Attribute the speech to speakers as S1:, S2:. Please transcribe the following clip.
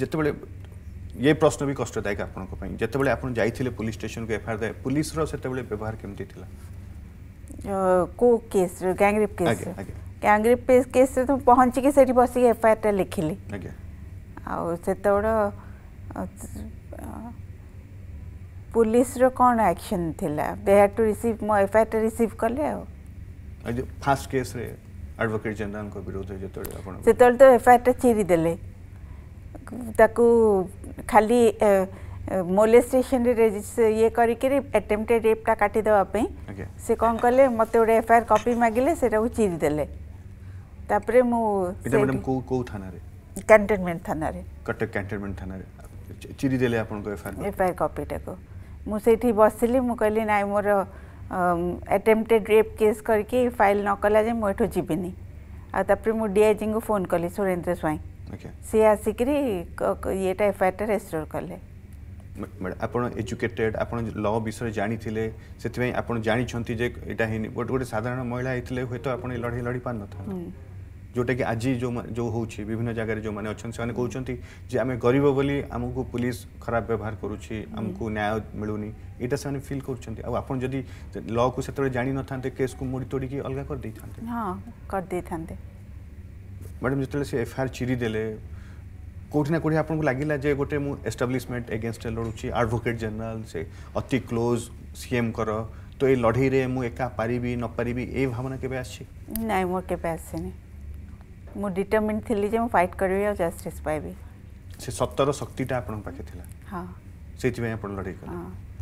S1: ଯେତେବେଳେ ଏ ପ୍ରଶ୍ନ ବି କଷ୍ଟଦାୟକ ଆପଣଙ୍କ ପାଇଁ ଯେତେବେଳେ ଆପଣ ଯାଇଥିଲେ ପୋଲିସ ଷ୍ଟେସନକୁ ଏଫଆଇଆର ଦେବେ ପୋଲିସର ସେତେବେଳେ ବ୍ୟବହାର କେମିତି ଥିଲା
S2: କୋଉ କେସ୍ରେ gang rape case gang rape କେସ୍ରେ ତ ପହଞ୍ଚିକି ସେଠି ବସିକି ଏଫଆଇଆରଟା ଲେଖିଲି ଆଉ ସେତେବେଳେ ପୋଲିସର କ'ଣ ଆକ୍ସନ୍ ଥିଲା ଦେ ହ୍ୟାଡ୍ ଟୁ ରିସିଭ୍ ମୋ ଏଫଆଇଆରଟା ରିସିଭ୍ କଲେ ଆଉ
S1: ଫାର୍ଷ୍ଟ କେସ୍ରେ ଆଡଭୋକେଟ୍ ଜେନେରାଲଙ୍କ ବିରୋଧରେ ଯେତେବେଳେ ଆପଣ
S2: ସେତେବେଳେ ତ ଏଫଆଇଆରଟା ଚିରି ଦେଲେ ତାକୁ ଖାଲି ମୋଲେଷ୍ଟେସନରେ ଇଏ କରିକିରି ଆଟେମ୍ପଟେଡ୍ ରେପ୍ଟା କାଟିଦେବା ପାଇଁ ସେ କ'ଣ କଲେ ମୋତେ ଗୋଟେ ଏଫଆଇଆର୍ କପି ମାଗିଲେ ସେଇଟାକୁ ଚିରିଦେଲେ ତାପରେ ମୁଁ କୋଉ ଥାନାରେ କ୍ୟାଣ୍ଟନମେଣ୍ଟ ଥାନାରେ
S1: କଟକ କ୍ୟାଣ୍ଟନମେଣ୍ଟ ଥାନାରେ ଚିରିଦେଲେ ଦେଲେ ଆପଣଙ୍କ ଏଫଆଇଆର୍
S2: ଏଫଆଇଆର୍ କପିଟାକୁ ମୁଁ ସେଇଠି ବସିଲି ମୁଁ କହିଲି ନାଇଁ ମୋର ଆଟେମ୍ପଟେଡ୍ ରେପ୍ କେସ୍ କରିକି ଫାଇଲ୍ ନକଲା ଯେ ମୁଁ ଏଠୁ ଯିବିନି ଆଉ ତାପରେ ମୁଁ ଡିଆଇଜିଙ୍କୁ ଫୋନ୍ କଲି ସୁରେନ୍ଦ୍ର ସ୍ୱାଇଁ सी आसिक ये एफ आई आर रेजिस्टर कले
S1: एजुकेटेड ल विषय जानी से गोटे साधारण महिला हुए तो आप लड़े लड़ी पार ना जोटा कि आज जो जो हूँ विभिन्न जगार जो मैंने अच्छा कहते आम गरीब बोली आमको पुलिस खराब व्यवहार करुच्छे न्याय मिलूनी यहाँ से फिल कर ल को से केस को मोड़ी तोड़ी अलग
S2: कर
S1: ମ୍ୟାଡ଼ାମ୍ ଯେତେବେଳେ ସେ ଏଫଆଇଆର୍ ଚିରିଦେଲେ କେଉଁଠି ନା କେଉଁଠି ଆପଣଙ୍କୁ ଲାଗିଲା ଯେ ଗୋଟେ ମୁଁ ଏଷ୍ଟାବ୍ଲିଶମେଣ୍ଟ ଏଗେନଷ୍ଟରେ ଲଢ଼ୁଛି ଆଡ଼ଭୋକେଟ୍ ଜେନେରାଲ୍ ସେ ଅତି କ୍ଲୋଜ୍ ସିଏମ୍ଙ୍କର ତ ଏଇ ଲଢ଼େଇରେ ମୁଁ ଏକା ପାରିବି ନ ପାରିବି ଏଇ ଭାବନା କେବେ ଆସିଛି
S2: ନାଇଁ ମୋର କେବେ ଆସିନି ମୁଁ ଡିଟରମିନ୍ ଥିଲି ଯେ ମୁଁ ଫାଇଟ୍ କରିବି ଆଉ ଜଷ୍ଟିସ୍ ପାଇବି
S1: ସେ ସତର ଶକ୍ତିଟା ଆପଣଙ୍କ ପାଖେ ଥିଲା ହଁ ସେଇଥିପାଇଁ ଆପଣ ଲଢ଼େଇ
S2: କଲେ